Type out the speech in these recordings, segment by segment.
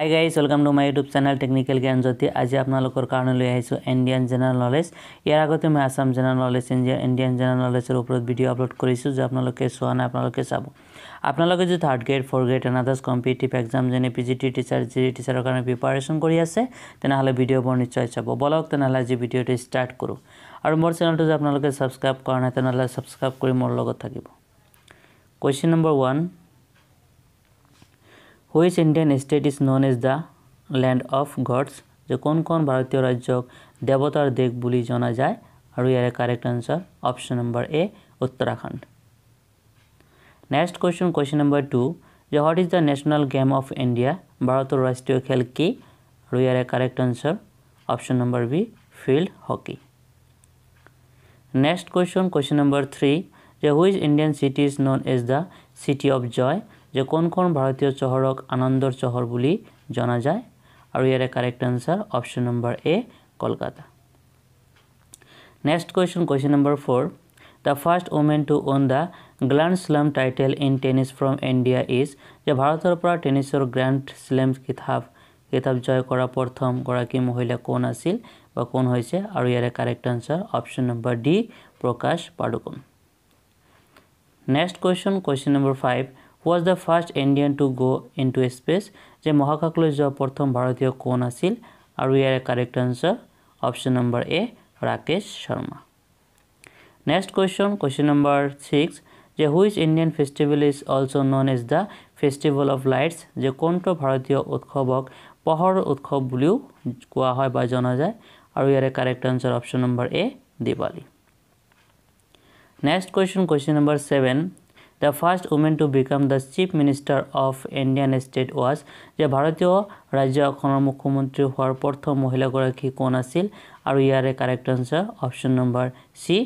High guys welcome to my YouTube channel technical Gyan Jyoti আজি আপোনালোকৰ কাৰণলৈ আহিছোঁ ইণ্ডিয়ান জেনেৰেল নলেজ ইয়াৰ আগতে মই Assam general knowledge India Indian general নলেজৰ ওপৰত ভিডিঅ' আপলোড কৰিছোঁ যে আপোনালোকে চোৱা নাই আপোনালোকে চাব আপোনালোকে যদি থাৰ্ড গ্ৰেড ফ'ৰ গ্ৰেড এনাডাছ কম্পিটিভ এক্সাম যেনে P G T teacher G teacher কাৰণে প্ৰিপাৰেশ্যন কৰি আছে তেনেহ'লে ভিডিঅ'বোৰ নিশ্চয় চাব বলক তেনেহ'লে আজি ভিডিঅ'টো ষ্টাৰ্ট কৰোঁ আৰু মোৰ চেনেলটো যদি আপোনালোকে ছাবস্ক্ৰাইব কৰা নাই তেনেহ'লে ছাবস্ক্ৰাইব কৰি মোৰ লগত থাকিব question number one which Indian state is known as the land of gods যে কোন কোন ভারতীয় রাজ্যক দেবতার দেশ বুলি জনা যায় আৰু ইয়ার correct answer option number A Uttarakhand next question question number two যে what is the national game of India ভাৰতৰ ৰাষ্ট্ৰীয় খেল কি আৰু ইয়ার correct answer option number B field hockey next question question number three যে which Indian city is known as the city of joy যে কোন কোন ভাৰতীয় চহৰক আনন্দৰ চহৰ বুলি জনা যায় আৰু ইয়াৰে correct answer option number A Kolkata next question question number four the first women to won the grand slam title in tennis from India is যে ভাৰতৰ পৰা টেনিছৰ গ্ৰেণ্ড শ্লেম কিতাপ কিতাপ জয় কৰা প্ৰথমগৰাকী মহিলা কোন আছিল বা কোন হৈছে আৰু ইয়াৰে correct answer option number D Prakash Padukone next question question number five was the first Indian to go' into space যে মহাকাশলৈ যোৱা প্ৰথম ভাৰতীয় কোন আছিল আৰু ইয়াৰে correct answer option number A Rakesh Sharma next question question number six যে which Indian festival is also' known as the festival of lights যে কোনটো ভাৰতীয় উৎসৱক পোহৰ উৎসৱ বুলিও কোৱা হয় বা জনা যায় আৰু ইয়াৰে correct answer option number A Dipali next question question number seven the first women to become the chief minister of Indian state was যে ভাৰতীয় ৰাজ্য এখনৰ মুখ্যমন্ত্ৰী হোৱাৰ প্ৰথম মহিলাগৰাকী কোন আছিল আৰু ইয়াৰে correct answer option number C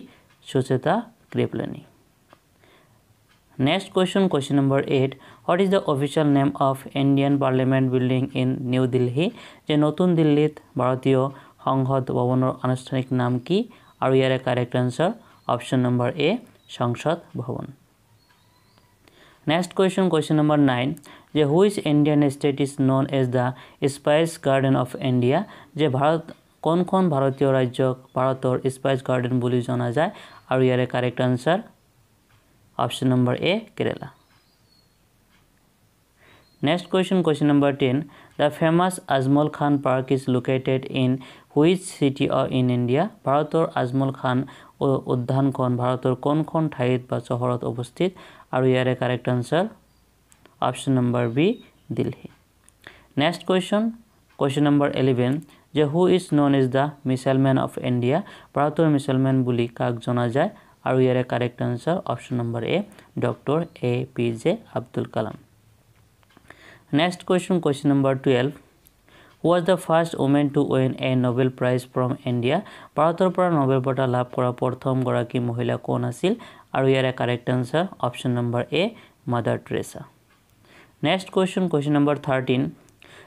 Sucheta Kripalani next question question number eight What is the official name of Indian parliament building in New Delhi যে নতুন দিল্লীত ভারতীয় সংসদ ভৱনৰ আনুষ্ঠানিক নাম কি আৰু ইয়াৰে correct answer option number A Sansad Bhavan next question question number nine जे which Indian state is known as the spice garden of India जे भारत कौन कौन भारतीय राज्य भारत स्पाइस गार्डन जाना जाए और यार correct answer option number A Kerala next question question number ten the famous Ajmal Khan park is located in which city in India Bharat Ajmal Khan उद्यान भारत कौन कौन ठाईत शहर अवस्थित আৰু ইয়াৰে correct answer option number B Delhi next question question number eleven যে who is known is the missile man of India ভাৰতৰ মিছাইল মেন বুলি কাক জনা যায় আৰু ইয়াৰে correct answer option number A doctor A P J Abdul Kalam next question question number twelve was the first woman to win a Nobel Prize from India? ভাৰতৰ পৰা novel বঁটা লাভ কৰা প্ৰথমগৰাকী মহিলা কোন আছিল আৰু ইয়াৰে correct answer option number A Mother Teresa next question question number thirteen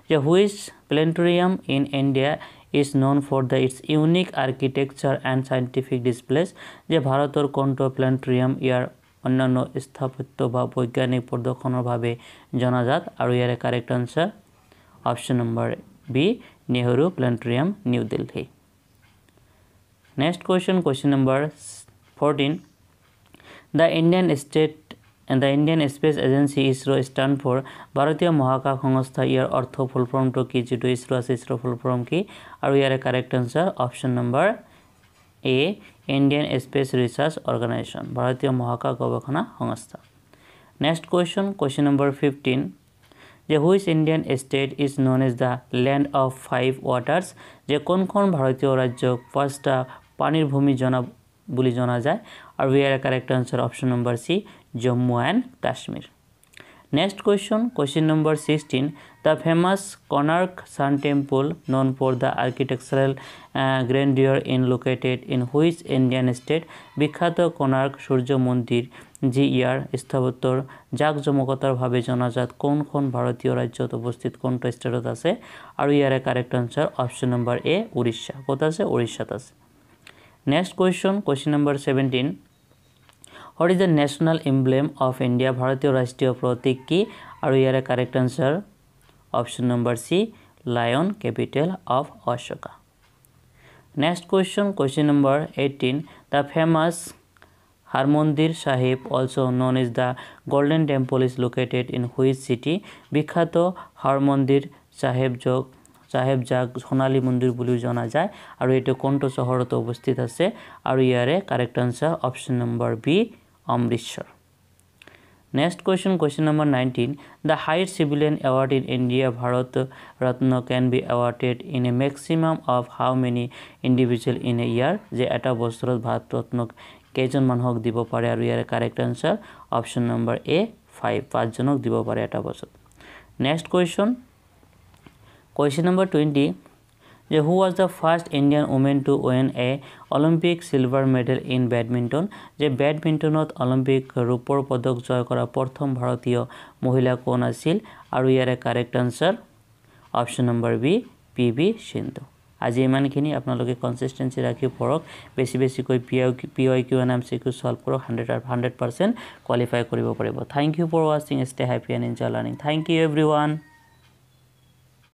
যে which planetarium in India is known for the its unique architecture and scientific displays যে ভাৰতৰ কণ্ঠ প্লেনেটৰিয়াম ইয়াৰ অন্যান্য স্থাপত্য বা বৈজ্ঞানিক প্ৰদৰ্শনৰ বাবে জনাজাত আৰু ইয়াৰে correct answer option number B Nehru planetarium New Delhi next question question number fourteen the Indian state the Indian space agency ISRO stand for भारतीय महाकाश संस्था इयर अर्थ फुल फॉर्म तो कि जी इसरो आज इसरो फुल फॉर्म कि और correct answer option number A Indian Space Research Organisation भारतीय महाकाश गवेषणा संस्था next question question number fifteen যে which Indian state is known as the land of five waters যে কোন কোন ভারতীয় রাজ্য পাঁচটা পানির ভূমি জনা বলে জানা যায় আর উই আর correct answer option number C Jammu and Kashmir next question question number sixteen the famous Konark sun temple known for the architectural grandeur in located in which Indian state বিখ্যাত কনার্ক সূর্য মন্দির যে ইয়ার স্থাপত্যর জাকজমকতাৰভাৱে জনাজাত কোনখন ভাৰতীয় ৰাজ্যত উপস্থিত কোনটো ষ্টেটত আছে আৰু ইয়াৰে correct answer option number A Orissa ক'ত আছে উৰিষ্যাত আছে next question question number seventeen what is the national emblem of India ভাৰতীয় ৰাষ্ট্ৰীয় প্ৰতীক কি আৰু ইয়াৰে correct answer option number C lion capital of Ashoka next question question number eighteen the famous Harmandir Sahib, also known is the golden temple is located in which city বিখ্যাত হারমন্দির সাহেব যোগ চাহেব যাক সোনালী মন্দিৰ বুলিও জনা যায় আৰু এইটো কোনটো চহৰত অৱস্থিত আছে আৰু ইয়াৰে correct answer option number B Amritsar next question question number nineteen the highest civilian award in India Bharat Ratna can be awarded in a maximum of how many individual in a year যে এটা বছৰত ভাৰত রত্ন কেইজন মানুহক দিব পাৰে আৰু ইয়াৰে correct answer option number A five পাঁচজনক দিব পাৰে এটা বছৰত next question question number twenty যে who was the first Indian women to won a Olympic silver medal in badminton যে বেডমিণ্টনত অলিম্পিক ৰূপৰ পদক জয় কৰা প্ৰথম ভাৰতীয় মহিলা কোন আছিল আৰু ইয়াৰে correct answer option number B P V Sindhu আজি ইমানখিনি আপোনালোকে কনচিষ্টেঞ্চি ৰাখি পঢ়ক বেছি বেছিকৈ P I P Y Q N M C Q solve কৰক হাণ্ড্ৰেড আৰু হাণ্ড্ৰেড পাৰ্চেণ্ট কোৱালিফাই কৰিব পাৰিব থেংক ইউ ফৰ ৱাচিং stay happy and enjoy learning thank you every one